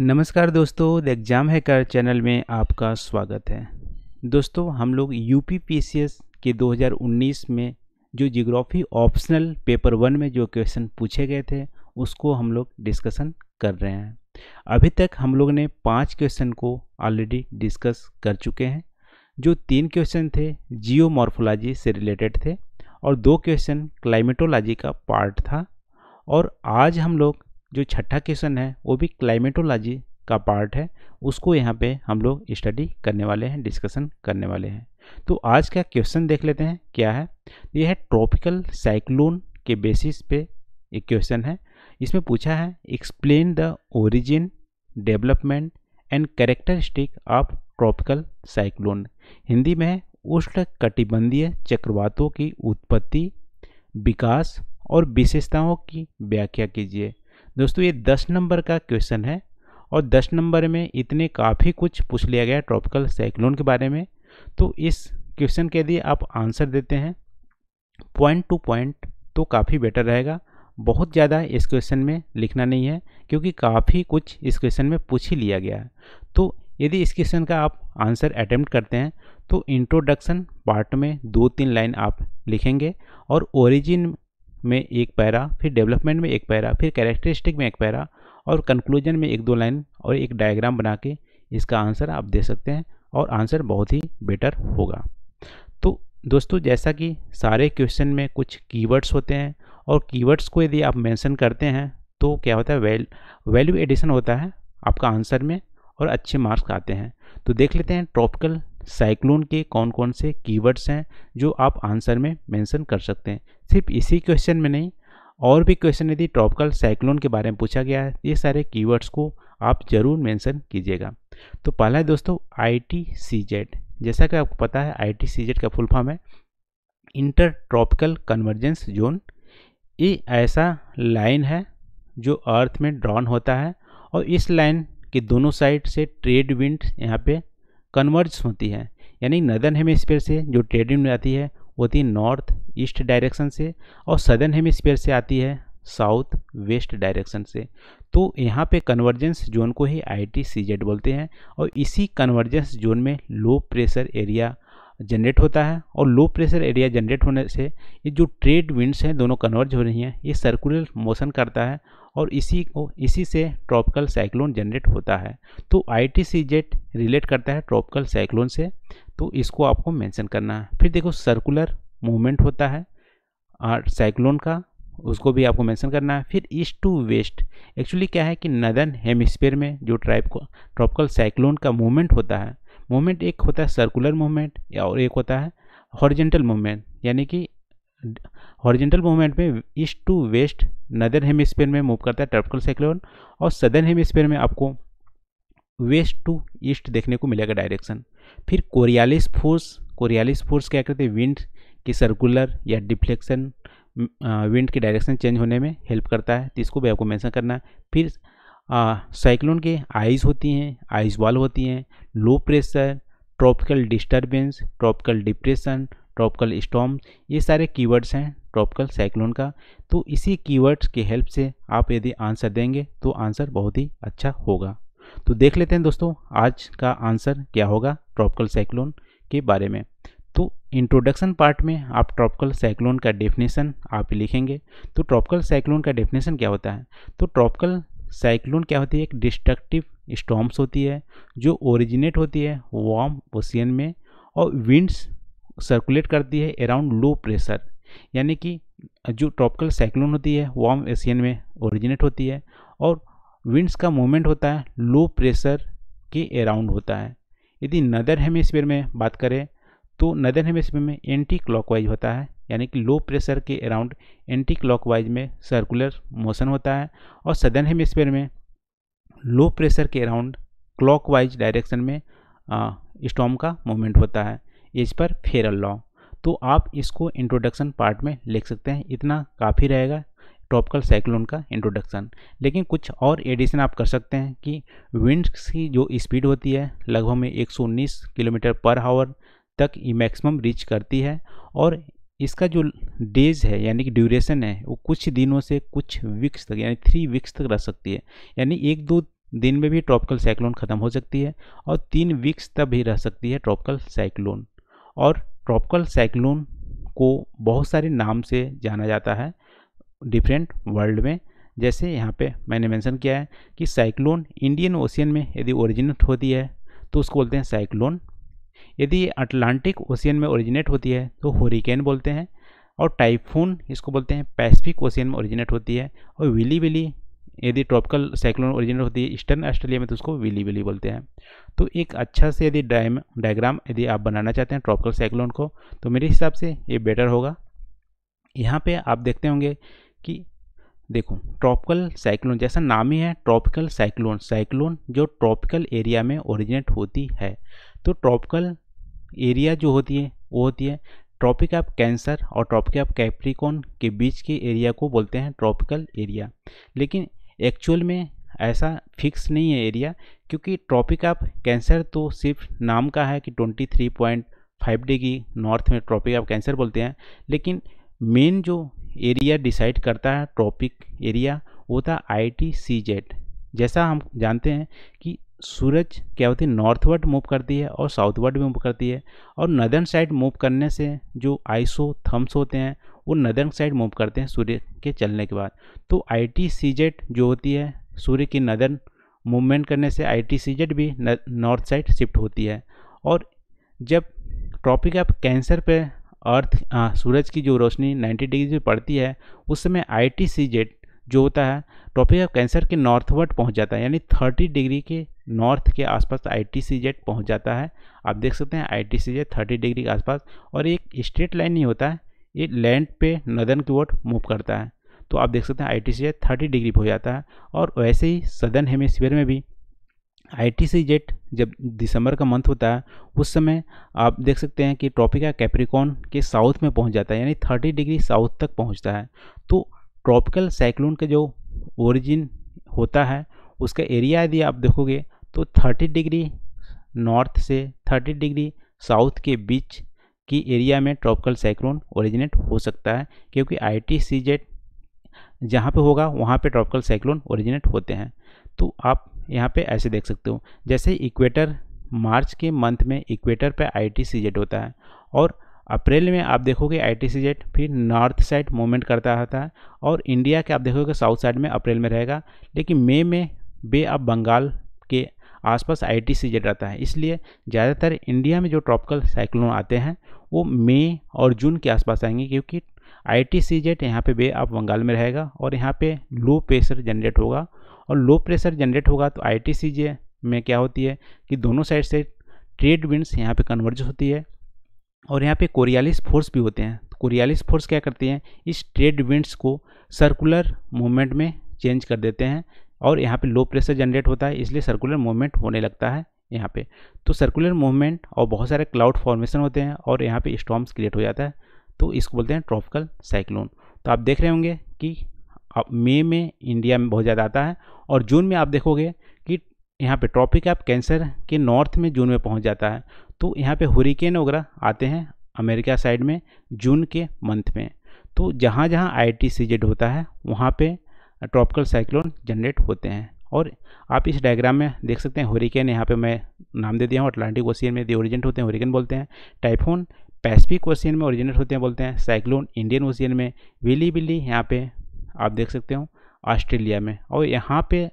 नमस्कार दोस्तों the exam hacker channel में आपका स्वागत है दोस्तों हम लोग U P P C S के 2019 में जो जियोग्राफी ऑप्शनल पेपर वन में जो क्वेश्चन पूछे गए थे उसको हम लोग डिस्कशन कर रहे हैं अभी तक हम लोग ने पांच क्वेश्चन को ऑलरेडी डिस्कस कर चुके हैं जो तीन क्वेश्चन थे जियो मॉर्फोलॉजी से रिलेटेड थे और दो क्वेश्चन क्लाइमेटोलॉजी का पार्ट था और आज हम लोग जो छठा क्वेश्चन है वो भी क्लाइमेटोलॉजी का पार्ट है उसको यहाँ पे हम लोग स्टडी करने वाले हैं डिस्कशन करने वाले हैं तो आज का क्वेश्चन देख लेते हैं क्या है यह है ट्रॉपिकल साइक्लोन के बेसिस पे एक क्वेश्चन है इसमें पूछा है explain the origin development and characteristic of tropical cyclone Hindi में उष्ण कटिबंधीय चक्रवातों की उत्पत्ति विकास और विशेषताओं की व्याख्या कीजिए दोस्तों ये दस नंबर का क्वेश्चन है और दस नंबर में इतने काफ़ी कुछ पूछ लिया गया ट्रॉपिकल साइक्लोन के बारे में तो इस क्वेश्चन के लिए आप आंसर देते हैं पॉइंट टू पॉइंट तो काफ़ी बेटर रहेगा बहुत ज़्यादा इस क्वेश्चन में लिखना नहीं है क्योंकि काफ़ी कुछ इस क्वेश्चन में पूछ ही लिया गया है तो यदि इस क्वेश्चन का आप आंसर अटैम्प्ट करते हैं तो इंट्रोडक्शन पार्ट में दो तीन लाइन आप लिखेंगे और ओरिजिन में एक पैरा फिर डेवलपमेंट में एक पैरा फिर कैरेक्टरिस्टिक में एक पैरा और कंक्लूजन में एक दो लाइन और एक डायग्राम बना के इसका आंसर आप दे सकते हैं और आंसर बहुत ही बेटर होगा तो दोस्तों जैसा कि सारे क्वेश्चन में कुछ कीवर्ड्स होते हैं और कीवर्ड्स को यदि आप मेंशन करते हैं तो क्या होता है वैल वैल्यू एडिशन होता है आपका आंसर में और अच्छे मार्क्स आते हैं तो देख लेते हैं ट्रॉपिकल साइक्लोन के कौन कौन से कीवर्ड्स हैं जो आप आंसर में मेंशन कर सकते हैं सिर्फ इसी क्वेश्चन में नहीं और भी क्वेश्चन यदि ट्रॉपिकल साइक्लोन के बारे में पूछा गया है ये सारे कीवर्ड्स को आप ज़रूर मेंशन कीजिएगा तो पहला है दोस्तों आई टी सी जैसा कि आपको पता है आई टी सी का फुल फॉर्म है इंटर ट्रॉपिकल कन्वर्जेंस जोन ये ऐसा लाइन है जो अर्थ में ड्रॉन होता है और इस लाइन के दोनों साइड से ट्रेड विंड यहाँ पे कन्वर्ज होती है यानी नदर्न हेमिस्फेयर से जो ट्रेडिंग में आती है होती है नॉर्थ ईस्ट डायरेक्शन से और सदर्न हेमिस्फेयर से आती है साउथ वेस्ट डायरेक्शन से तो यहाँ पे कन्वर्जेंस जोन को ही आई टी बोलते हैं और इसी कन्वर्जेंस जोन में लो प्रेशर एरिया जनरेट होता है और लो प्रेशर एरिया जनरेट होने से ये जो ट्रेड विंड्स हैं दोनों कन्वर्ज हो रही हैं ये सर्कुलर मोशन करता है और इसी को इसी से ट्रॉपिकल साइक्लोन जनरेट होता है तो I T C jet relate करता है ट्रॉपिकल साइक्लोन से तो इसको आपको मेंशन करना है फिर देखो सर्कुलर मूवमेंट होता है साइक्लोन का उसको भी आपको मेंशन करना है फिर ईस्ट टू वेस्ट एक्चुअली क्या है कि नदन हेमस्फेयर में जो ट्राइप को ट्रॉपिकल साइक्लोन का मूवमेंट होता है मूवमेंट एक होता है सर्कुलर मूवमेंट और एक होता है हॉरिजेंटल मूवमेंट यानी कि हॉरिजेंटल मूवमेंट में east to west northern hemisphere में मूव करता है ट्रॉपिकल साइक्लोन और सदर्न हेमिस्फेयर में आपको वेस्ट टू ईस्ट देखने को मिलेगा डायरेक्शन फिर कोरियालिस फोर्स कोरियालिस फोर्स क्या करते हैं विंड की सर्कुलर या डिफ्लेक्शन विंड की डायरेक्शन चेंज होने में हेल्प करता है तो इसको भी आपको मैंसन करना है फिर साइक्लोन के आइज होती हैं आइज वॉल होती हैं low pressure tropical disturbance tropical depression tropical storm ये सारे कीवर्ड्स हैं ट्रॉपिकल साइक्लोन का तो इसी कीवर्ड्स के हेल्प से आप यदि आंसर देंगे तो आंसर बहुत ही अच्छा होगा तो देख लेते हैं दोस्तों आज का आंसर क्या होगा ट्रॉपिकल साइक्लोन के बारे में तो इंट्रोडक्शन पार्ट में आप ट्रॉपिकल साइक्लोन का डेफिनेशन आप लिखेंगे तो ट्रॉपिकल साइक्लोन का डेफिनेशन क्या होता है तो ट्रॉपिकल साइक्लोन क्या होती है एक डिस्ट्रक्टिव स्टॉम्स होती है जो ओरिजिनेट होती है वार्म ओशियन में और विंड्स सर्कुलेट करती है अराउंड लो प्रेशर यानी कि जो ट्रॉपिकल साइक्लोन होती है वार्म ओशियन में ओरिजिनेट होती है और विंड्स का मूवमेंट होता है लो प्रेशर के अराउंड होता है यदि नदर हेमिस्फीयर में बात करें तो नदर हेमिस्फीयर में एंटी क्लॉकवाइज होता है यानी कि लो प्रेशर के अराउंड एंटी क्लॉकवाइज में सर्कुलर मोशन होता है और सदर्न हेमिस्फेयर में लो प्रेशर के अराउंड क्लॉकवाइज डायरेक्शन में स्टॉम का मोमेंट होता है इस पर फेरल लॉ तो आप इसको इंट्रोडक्शन पार्ट में लिख सकते हैं इतना काफ़ी रहेगा ट्रॉपिकल साइक्लोन का इंट्रोडक्शन लेकिन कुछ और एडिशन आप कर सकते हैं कि विंड्स की जो स्पीड होती है लगभग में 119 किलोमीटर पर आवर तक मैक्सिमम रीच करती है और इसका जो डेज है यानी कि ड्यूरेशन है वो कुछ दिनों से कुछ वीक्स तक यानी थ्री वीक्स तक रह सकती है यानी एक दो दिन में भी ट्रॉपिकल साइक्लोन ख़त्म हो सकती है और तीन वीक्स तक भी रह सकती है ट्रॉपिकल साइक्लोन और ट्रॉपिकल साइक्लोन को बहुत सारे नाम से जाना जाता है डिफरेंट वर्ल्ड में जैसे यहाँ पे मैंने मेंशन किया है कि साइक्लोन इंडियन ओशियन में यदि ओरिजिनेट होती है तो उसको बोलते हैं साइक्लोन यदि अटलांटिक ओशियन में ओरिजिनेट होती है तो होरिकेन बोलते हैं और टाइफून इसको बोलते हैं पैसिफिक ओशियन में ओरिजिनेट होती है और विली विली यदि ट्रॉपिकल साइक्लोन ओरिजिनेट होती है ईस्टर्न ऑस्ट्रेलिया में तो उसको विली विली बोलते हैं तो एक अच्छा से यदि डायग्राम यदि आप बनाना चाहते हैं ट्रॉपिकल साइक्लोन को तो मेरे हिसाब से ये बेटर होगा यहाँ पे आप देखते होंगे कि देखो ट्रॉपिकल साइक्लोन जैसा नाम ही है ट्रॉपिकल साइक्लोन साइक्लोन जो ट्रॉपिकल एरिया में ओरिजिनेट होती है तो ट्रॉपिकल एरिया जो होती है वो होती है ट्रॉपिक ऑफ कैंसर और ट्रॉपिक ऑफ कैप्रिकॉन के बीच के एरिया को बोलते हैं ट्रॉपिकल एरिया लेकिन एक्चुअल में ऐसा फिक्स नहीं है एरिया क्योंकि ट्रॉपिक ऑफ कैंसर तो सिर्फ नाम का है कि twenty three point five degree north में ट्रॉपिक ऑफ कैंसर बोलते हैं लेकिन मेन जो एरिया डिसाइड करता है ट्रॉपिक एरिया वो था आई टी सी जेड जैसा हम जानते हैं कि सूरज क्या होती है नॉर्थवर्ड मूव करती है और साउथवर्ड भी मूव करती है और नदर्न साइड मूव करने से जो आइसो थम्स होते हैं वो नदर्न साइड मूव करते हैं सूर्य के चलने के बाद तो आई टी सी जो होती है सूर्य की नदर्न मूवमेंट करने से आई टी सी भी नॉर्थ साइड शिफ्ट होती है और जब ट्रॉपिक ऑफ कैंसर पे अर्थ आ, सूरज की जो रोशनी 90 डिग्री पे पड़ती है उस समय आई टी सी जेट जो होता है ट्रॉपिक ऑफ कैंसर के नॉर्थवर्ड पहुंच जाता है यानी थर्टी डिग्री के नॉर्थ के आसपास आई टी सी जेट पहुँच जाता है आप देख सकते हैं I T C Z thirty degree के आसपास और एक स्ट्रेट लाइन नहीं होता है ये लैंड पे नदन की ओर मूव करता है तो आप देख सकते हैं I T C Z thirty degree हो जाता है और वैसे ही सदन हेमिसफेयर में भी आई टी सी जेट जब दिसंबर का मंथ होता है उस समय आप देख सकते हैं कि ट्रॉपिक कैप्रिकॉन के साउथ में पहुंच जाता है यानी थर्टी डिग्री साउथ तक पहुंचता है तो ट्रॉपिकल साइक्लोन का जो ओरिजिन होता है उसका एरिया यदि आप देखोगे तो 30 डिग्री नॉर्थ से 30 डिग्री साउथ के बीच की एरिया में ट्रॉपिकल साइक्लोन ओरिजिनेट हो सकता है क्योंकि आई टी सी जेड जहाँ पर होगा वहाँ पे ट्रॉपिकल साइक्लोन ओरिजिनेट होते हैं तो आप यहाँ पे ऐसे देख सकते हो जैसे इक्वेटर मार्च के मंथ में इक्वेटर पे आई टी सी जेड होता है और अप्रैल में आप देखोगे आई टी जेट फिर नॉर्थ साइड मूवमेंट करता रहता है और इंडिया के आप देखोगे साउथ साइड में अप्रैल में रहेगा लेकिन मई में बे अब बंगाल के आसपास आई टी जेट रहता है इसलिए ज़्यादातर इंडिया में जो ट्रॉपिकल साइक्लोन आते हैं वो मई और जून के आसपास आएंगे क्योंकि आई टी सी जेट यहाँ पर बे अब बंगाल में रहेगा और यहाँ पे लो प्रेशर जनरेट होगा और लो प्रेशर जनरेट होगा तो आई टी सी जे में क्या होती है कि दोनों साइड से ट्रेड विंड्स यहाँ पे कन्वर्ज होती है और यहाँ पे कोरियालिस फोर्स भी होते हैं तो कोरियालिस फोर्स क्या करते हैं इस ट्रेड विंड्स को सर्कुलर मूवमेंट में चेंज कर देते हैं और यहाँ पे लो प्रेशर जनरेट होता है इसलिए सर्कुलर मूवमेंट होने लगता है यहाँ पे तो सर्कुलर मूवमेंट और बहुत सारे क्लाउड फॉर्मेशन होते हैं और यहाँ पे स्टॉम्स क्रिएट हो जाता है तो इसको बोलते हैं ट्रॉपिकल साइक्लोन तो आप देख रहे होंगे कि मई में इंडिया में बहुत ज़्यादा आता है और जून में आप देखोगे कि यहाँ पे ट्रॉपिक ऑफ कैंसर के नॉर्थ में जून में पहुँच जाता है तो यहाँ पे हुरिकेन वगैरह आते हैं अमेरिका साइड में जून के मंथ में तो जहाँ जहाँ आई टी सी जेड होता है वहाँ पे ट्रॉपिकल साइक्लोन जनरेट होते हैं और आप इस डायग्राम में देख सकते हैं होरिकेन यहाँ पे मैं नाम दे दिया हूँ अटलांटिक ओशियन में ओरिजिनेट होते हैं होरिकेन बोलते हैं टाइफोन पैसिफिक ओशियन में ओरिजिनेट होते हैं बोलते हैं साइक्लोन इंडियन ओशियन में विली बिली यहाँ पे आप देख सकते हो ऑस्ट्रेलिया में और यहाँ पे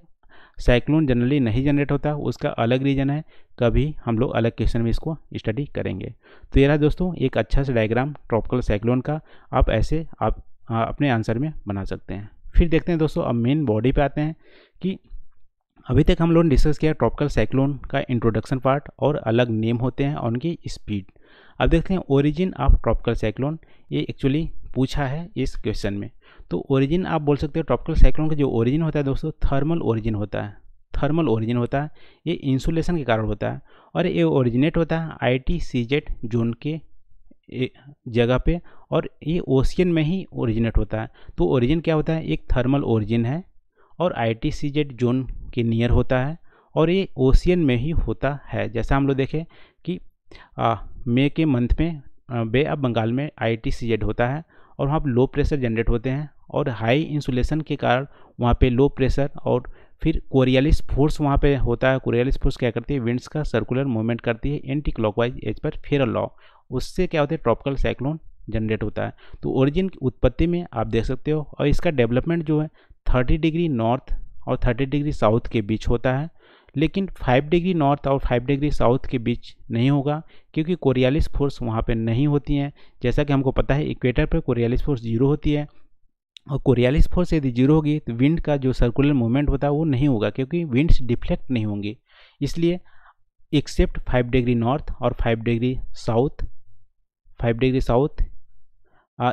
साइक्लोन जनरली नहीं जनरेट होता उसका अलग रीजन है कभी हम लोग अलग क्वेश्चन में इसको स्टडी करेंगे तो ये रहा दोस्तों एक अच्छा सा डायग्राम ट्रॉपिकल साइक्लोन का आप ऐसे आप आ, हाँ, अपने आंसर में बना सकते हैं फिर देखते हैं दोस्तों अब मेन बॉडी पे आते हैं कि अभी तक हम लोग ने डिस्कस किया ट्रॉपिकल साइक्लोन का इंट्रोडक्शन पार्ट और अलग नेम होते हैं और उनकी स्पीड अब देखते हैं ओरिजिन ऑफ ट्रॉपिकल साइक्लोन ये एक्चुअली पूछा है इस क्वेश्चन में तो ओरिजिन आप बोल सकते हो ट्रॉपिकल साइक्लोन का जो ओरिजिन होता है दोस्तों थर्मल ओरिजिन होता है थर्मल ओरिजिन होता है ये इंसुलेशन के कारण होता है और ये ओरिजिनेट होता है I T C Z zone के जगह पे और ये ओशियन में ही ओरिजिनेट होता है तो ओरिजिन क्या होता है एक थर्मल ओरिजिन है और I T C Z zone के नियर होता है और ये ओशियन में ही होता है जैसा हम लोग देखें कि मई के मंथ में बे ऑफ बंगाल में आई टी सी जेड होता है और वहाँ पर लो प्रेशर जनरेट होते हैं और हाई इंसुलेशन के कारण वहाँ पे लो प्रेशर और फिर कोरियालिस फोर्स वहाँ पे होता है कोरियालिस फोर्स क्या करती है विंड्स का सर्कुलर मूवमेंट करती है एंटी क्लॉकवाइज एज पर फेर लॉ उससे क्या होता है ट्रॉपिकल साइक्लोन जनरेट होता है तो ओरिजिन की उत्पत्ति में आप देख सकते हो और इसका डेवलपमेंट जो है थर्टी डिग्री नॉर्थ और थर्टी डिग्री साउथ के बीच होता है लेकिन फाइव डिग्री नॉर्थ और फाइव डिग्री साउथ के बीच नहीं होगा क्योंकि कोरियालिस फोर्स वहाँ पे नहीं होती हैं जैसा कि हमको पता है इक्वेटर पर कोरियालिस फोर्स जीरो होती है और कोरियालिस फोर्स यदि जीरो होगी तो विंड का जो सर्कुलर मूवमेंट होता है वो नहीं होगा क्योंकि विंड्स डिफ्लेक्ट नहीं होंगे इसलिए एक्सेप्ट फाइव डिग्री नॉर्थ और five degree south five degree south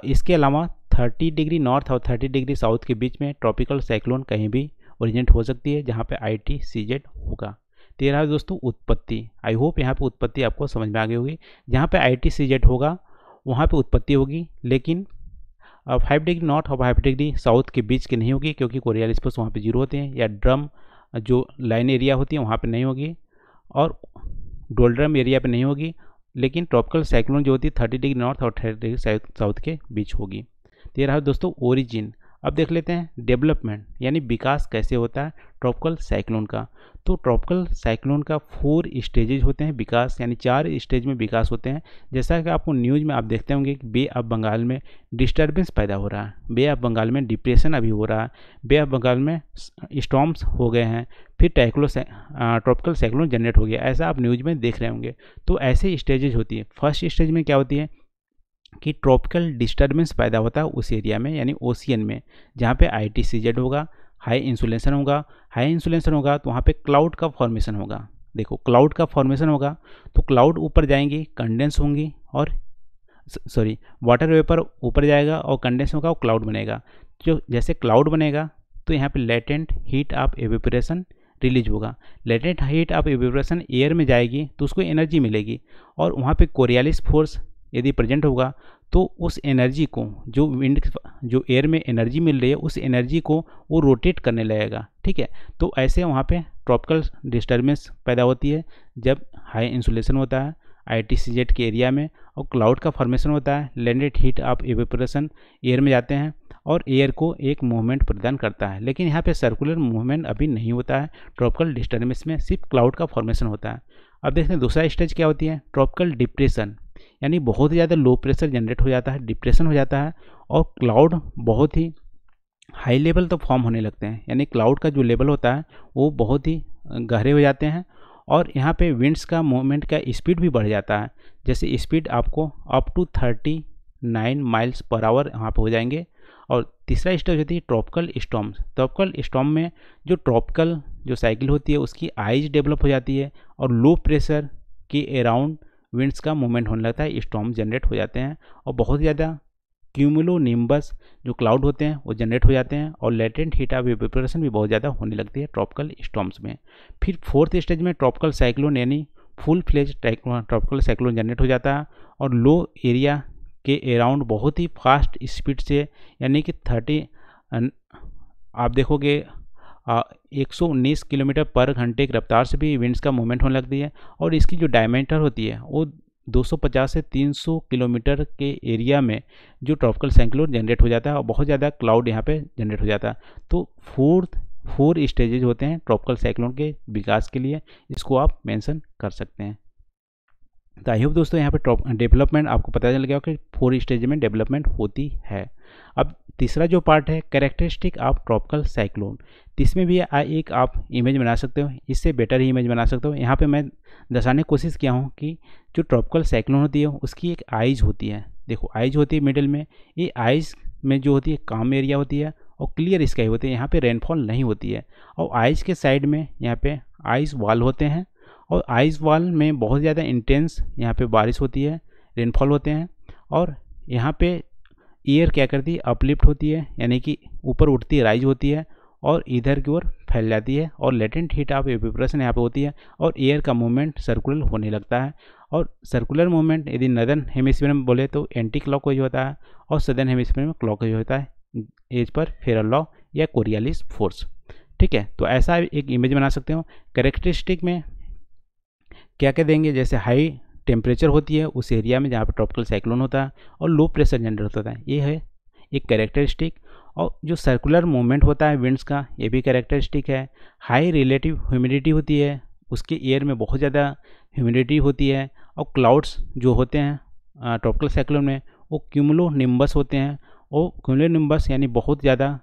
इसके अलावा थर्टी डिग्री नॉर्थ और थर्टी डिग्री साउथ के बीच में ट्रॉपिकल साइक्लोन कहीं भी ओरिजेंट हो सकती है जहाँ पे आई टी सी जेड होगा तेरह तो दोस्तों उत्पत्ति आई होप यहाँ पे उत्पत्ति आपको समझ में आ गई होगी जहाँ पे आई टी सी जेड होगा वहाँ पे उत्पत्ति होगी लेकिन फाइव डिग्री नॉर्थ और फाइव डिग्री साउथ के बीच की नहीं होगी क्योंकि कोरियल स्पर्स वहाँ पर जीरो होते हैं या ड्रम जो लाइन एरिया होती है वहाँ पर नहीं होगी और डोल्ड्रम एरिया पर नहीं होगी लेकिन ट्रॉपिकल साइक्लोन जो होती है थर्टी डिग्री नॉर्थ और थर्टी डिग्री साउथ के बीच होगी तो ये रहा दोस्तों ओरिजिन अब देख लेते हैं डेवलपमेंट यानी विकास कैसे होता है ट्रॉपिकल साइक्लोन का तो ट्रॉपिकल साइक्लोन का फोर स्टेजेज होते हैं विकास यानी चार स्टेज में विकास होते हैं जैसा कि आपको न्यूज़ में आप देखते होंगे कि बे ऑफ बंगाल में डिस्टर्बेंस पैदा हो रहा है बे ऑफ बंगाल में डिप्रेशन अभी हो रहा है बे ऑफ बंगाल में स्टॉम्स हो गए हैं फिर टाइक्लो ट्रॉपिकल साइक्लोन जनरेट हो गया ऐसा आप न्यूज़ में देख रहे होंगे तो ऐसे स्टेजेज होती है फर्स्ट स्टेज में क्या होती है कि ट्रॉपिकल डिस्टर्बेंस पैदा होता है उस एरिया में यानी ओशियन में जहाँ पे आई टी सी जेड होगा हाई इंसुलेशन होगा हाई इंसुलेशन होगा तो वहाँ पे क्लाउड का फॉर्मेशन होगा देखो क्लाउड का फॉर्मेशन होगा तो क्लाउड ऊपर जाएंगी कंडेंस होंगी और सॉरी वाटर वेपर ऊपर जाएगा और कंडेंस होगा और क्लाउड बनेगा जो जैसे क्लाउड बनेगा तो यहाँ पे latent heat of evaporation release होगा latent heat of evaporation air में जाएगी तो उसको एनर्जी मिलेगी और वहाँ पर कोरियालिस फोर्स यदि प्रेजेंट होगा तो उस एनर्जी को जो विंड जो एयर में एनर्जी मिल रही है उस एनर्जी को वो रोटेट करने लगेगा ठीक है तो ऐसे वहाँ पे ट्रॉपिकल डिस्टर्बेंस पैदा होती है जब हाई इंसुलेशन होता है आई टी सी जेड के एरिया में और क्लाउड का फॉर्मेशन होता है लैंडेड हीट आप एवेपोरेशन एयर में जाते हैं और एयर को एक मूवमेंट प्रदान करता है लेकिन यहाँ पे सर्कुलर मूवमेंट अभी नहीं होता है ट्रॉपिकल डिस्टर्बेंस में सिर्फ क्लाउड का फॉर्मेशन होता है अब देखते हैं दूसरा स्टेज क्या होती है ट्रॉपिकल डिप्रेशन यानी बहुत ही ज़्यादा लो प्रेशर जनरेट हो जाता है डिप्रेशन हो जाता है और क्लाउड बहुत ही हाई लेवल तो फॉर्म होने लगते हैं यानी क्लाउड का जो लेवल होता है वो बहुत ही गहरे हो जाते हैं और यहाँ पे विंड्स का मूवमेंट का स्पीड भी बढ़ जाता है जैसे स्पीड आपको up to thirty nine miles per hour यहाँ पे हो जाएंगे और तीसरा स्टेज होती है ट्रॉपिकल स्टॉम ट्रॉपिकल स्टॉम में जो ट्रॉपिकल जो साइकिल होती है उसकी आइज डेवलप हो जाती है और लो प्रेशर के अराउंड विंड्स का मूवमेंट होने लगता है स्टॉम जनरेट हो जाते हैं और बहुत ज़्यादा क्यूमुलो निम्बस जो क्लाउड होते हैं वो जनरेट हो जाते हैं और लेटेंट हीट ऑफ वेपरेशन भी बहुत ज़्यादा होने लगती है ट्रॉपिकल स्टॉम्स में फिर फोर्थ स्टेज में ट्रॉपिकल साइक्लोन यानी full fledged tropical cyclone generate हो जाता है और लो एरिया के अराउंड बहुत ही फास्ट स्पीड से यानी कि थर्टी आप देखोगे एक किलोमीटर पर घंटे की रफ्तार से भी विंड्स का मूवमेंट होने लगती है और इसकी जो डायमीटर होती है वो 250 से 300 किलोमीटर के एरिया में जो ट्रॉपिकल साइक्लोन जनरेट हो जाता है और बहुत ज़्यादा क्लाउड यहाँ पे जनरेट हो जाता है तो फोर्थ फोर स्टेजेज होते हैं ट्रॉपिकल साइक्लोन के विकास के लिए इसको आप मेंशन कर सकते हैं तो आई होप दोस्तों यहाँ पे डेवलपमेंट आपको पता चल गया कि फोर स्टेज में डेवलपमेंट होती है अब तीसरा जो पार्ट है कैरेक्टरिस्टिक ऑफ ट्रॉपिकल साइक्लोन इसमें भी एक आप इमेज बना सकते हो इससे बेटर ही इमेज बना सकते हो यहाँ पे मैं दर्शाने की कोशिश किया हूँ कि जो ट्रॉपिकल साइक्लोन होती है उसकी एक आइज होती है देखो आइज होती है मिडिल में ये आइज में जो होती है काम एरिया होती है और क्लियर स्काई होती है यहाँ पर रेनफॉल नहीं होती है और आइज के साइड में यहाँ पर आइज वाल होते हैं और वाल में बहुत ज़्यादा इंटेंस यहाँ पे बारिश होती है रेनफॉल होते हैं और यहाँ पे एयर क्या करती है अपलिफ्ट होती है यानी कि ऊपर उठती राइज होती है और इधर की ओर फैल जाती है और लेटेंट हीट ऑफ एविप्रेशन यहाँ पे होती है और एयर का मूवमेंट सर्कुलर होने लगता है और सर्कुलर मूवमेंट यदि नदर्न हेमिस्फीयर में बोले तो एंटी क्लॉक वाइज होता है और सदर्न हेमिस्फीयर में क्लॉक वाइज होता है एज पर फेरल लॉ या कोरियालिस फोर्स ठीक है तो ऐसा एक इमेज बना सकते हो करेक्टरिस्टिक में क्या क्या देंगे जैसे हाई टेम्परेचर होती है उस एरिया में जहाँ पर ट्रॉपिकल साइक्लोन होता है और लो प्रेशर जनरेट होता है ये है एक कैरेक्टरिस्टिक और जो सर्कुलर मूवमेंट होता है विंड्स का ये भी कैरेक्टरिस्टिक है हाई रिलेटिव ह्यूमिडिटी होती है उसके एयर में बहुत ज़्यादा ह्यूमिडिटी होती है और क्लाउड्स जो होते हैं ट्रॉपिकल साइक्लोन में वो क्यूमलो निम्बस होते हैं और क्यूमलो निम्बस यानी बहुत ज़्यादा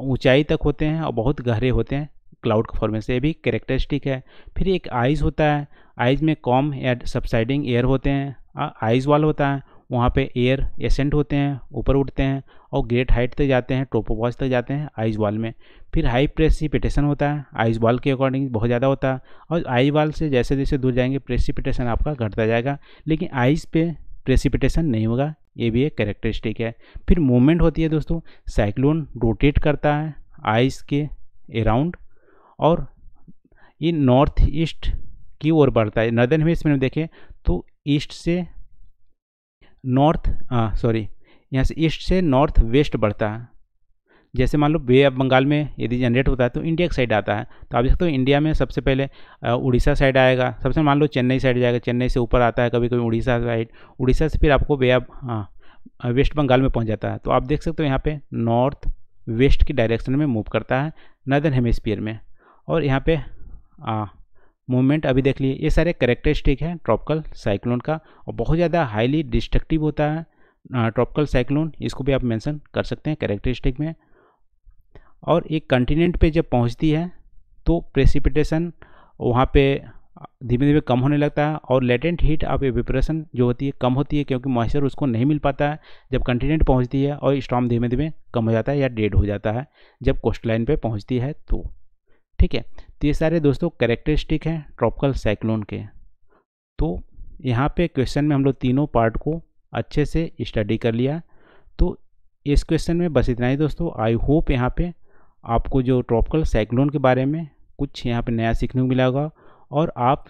ऊंचाई तक होते हैं और बहुत गहरे होते हैं क्लाउड का फॉर्मेशन ये भी कैरेक्टरिस्टिक है फिर एक आइज़ होता है आइज़ में कॉम या सबसाइडिंग एयर होते हैं आइज़ वाल होता है वहाँ पे एयर एसेंट होते हैं ऊपर उठते हैं और ग्रेट हाइट तक जाते हैं टोपोपॉज तक जाते हैं आइज वाल में फिर हाई प्रेसिपिटेशन होता है आइज वाल के अकॉर्डिंग बहुत ज़्यादा होता है और आई वाल से जैसे जैसे दूर जाएंगे प्रेसिपिटेशन आपका घटता जाएगा लेकिन आइज पे प्रेसिपिटेशन नहीं होगा ये भी एक करेक्टरिस्टिक है फिर मूवमेंट होती है दोस्तों साइक्लोन रोटेट करता है आइस के अराउंड और ये नॉर्थ ईस्ट की ओर बढ़ता है नर्दर्न हेमिस्फीयर में देखें तो ईस्ट से नॉर्थ सॉरी यहाँ से ईस्ट से नॉर्थ वेस्ट बढ़ता है जैसे मान लो बे ऑफ बंगाल में यदि जनरेट होता है तो इंडिया की साइड आता है तो आप देख सकते हो इंडिया में सबसे पहले उड़ीसा साइड आएगा सबसे मान लो चेन्नई साइड जाएगा चेन्नई से ऊपर आता है कभी कभी उड़ीसा साइड उड़ीसा से फिर आपको बे ऑफ हाँ, वेस्ट बंगाल में पहुंच जाता है तो आप देख सकते हो यहाँ पे नॉर्थ वेस्ट की डायरेक्शन में मूव करता है नदर्न हेमिस्फीयर में और यहाँ पे मूवमेंट अभी देख लीजिए ये सारे करेक्टरिस्टिक हैं ट्रॉपिकल साइक्लोन का और बहुत ज़्यादा हाईली डिस्ट्रक्टिव होता है ट्रॉपिकल साइक्लोन इसको भी आप मेंशन कर सकते हैं करेक्टरिस्टिक में और एक कंटिनेंट पे जब पहुंचती है तो प्रेसिपिटेशन वहाँ पे धीमे धीमे कम होने लगता है और लेटेंट हीट आप एविप्रेशन जो होती है कम होती है क्योंकि मॉइस्चर उसको नहीं मिल पाता है जब कंटिनेंट पहुँचती है और स्टॉम धीमे धीमे कम हो जाता है या डेड हो जाता है जब कोस्ट लाइन पर पहुँचती है तो ठीक है तो ये सारे दोस्तों कैरेक्टरिस्टिक हैं ट्रॉपिकल साइक्लोन के तो यहाँ पे क्वेश्चन में हम लोग तीनों पार्ट को अच्छे से स्टडी कर लिया तो इस क्वेश्चन में बस इतना ही दोस्तों आई होप यहाँ पे आपको जो ट्रॉपिकल साइक्लोन के बारे में कुछ यहाँ पे नया सीखने को मिला होगा और आप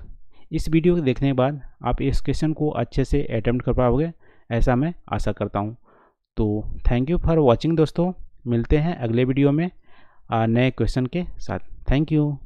इस वीडियो को देखने के बाद आप इस क्वेश्चन को अच्छे से अटैम्प्ट कर पाओगे ऐसा मैं आशा करता हूँ तो थैंक यू फॉर वॉचिंग दोस्तों मिलते हैं अगले वीडियो में नए क्वेश्चन के साथ Thank you.